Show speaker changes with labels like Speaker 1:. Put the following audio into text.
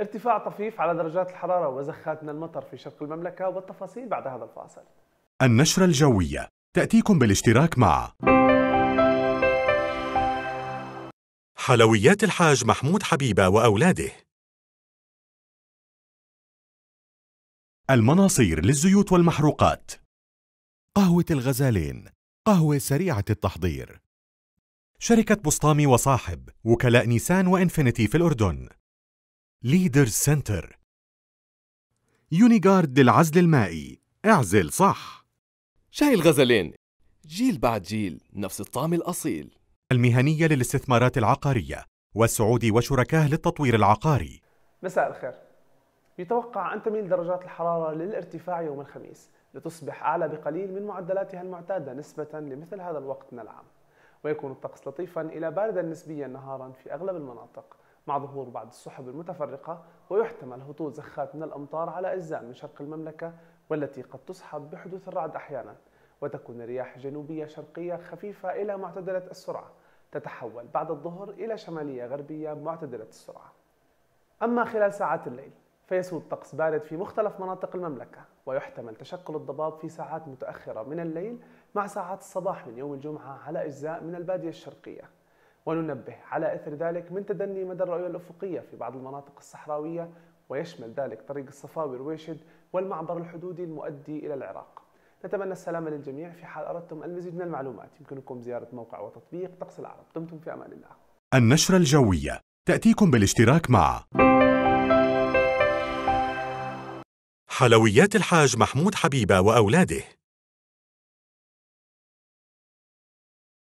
Speaker 1: ارتفاع طفيف على درجات الحرارة وزخات من المطر في شرق المملكة والتفاصيل بعد هذا الفاصل
Speaker 2: النشرة الجوية تأتيكم بالاشتراك مع
Speaker 3: حلويات الحاج محمود حبيبة وأولاده المناصير للزيوت والمحروقات قهوة الغزالين قهوة سريعة التحضير
Speaker 4: شركة بسطامي وصاحب وكلاء نيسان وإنفينيتي في الأردن ليدر سنتر يونيغارد للعزل المائي اعزل صح شاي الغزلين جيل بعد جيل نفس الطعم الأصيل المهنية للاستثمارات العقارية والسعودي وشركاه للتطوير العقاري
Speaker 1: مساء الخير يتوقع أن تميل درجات الحرارة للارتفاع يوم الخميس لتصبح أعلى بقليل من معدلاتها المعتادة نسبة لمثل هذا الوقت من العام ويكون الطقس لطيفا إلى باردا نسبيا نهارا في أغلب المناطق مع ظهور بعض السحب المتفرقة ويحتمل هطول زخات من الأمطار على أجزاء من شرق المملكة والتي قد تصحب بحدوث الرعد أحيانا وتكون الرياح جنوبية شرقية خفيفة إلى معتدلة السرعة تتحول بعد الظهر إلى شمالية غربية معتدلة السرعة أما خلال ساعات الليل فيسود طقس بارد في مختلف مناطق المملكة ويحتمل تشكل الضباب في ساعات متأخرة من الليل مع ساعات الصباح من يوم الجمعة على أجزاء من البادية الشرقية وننبه على اثر ذلك من تدني مدى الرؤيه الافقيه في بعض المناطق الصحراويه ويشمل ذلك طريق الصفاوي رويشد والمعبر الحدودي المؤدي الى العراق. نتمنى السلامه للجميع في حال اردتم المزيد من المعلومات يمكنكم زياره موقع وتطبيق طقس العرب دمتم في امان الله.
Speaker 2: النشره الجويه تاتيكم بالاشتراك مع
Speaker 3: حلويات الحاج محمود حبيبه واولاده